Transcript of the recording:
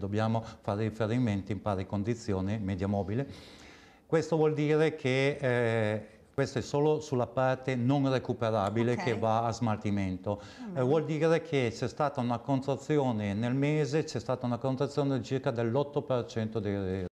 Dobbiamo fare riferimento in pari condizioni media mobile. Questo vuol dire che eh, questo è solo sulla parte non recuperabile okay. che va a smaltimento. Mm. Eh, vuol dire che c'è stata una contrazione nel mese, c'è stata una contrazione circa dell'8% dei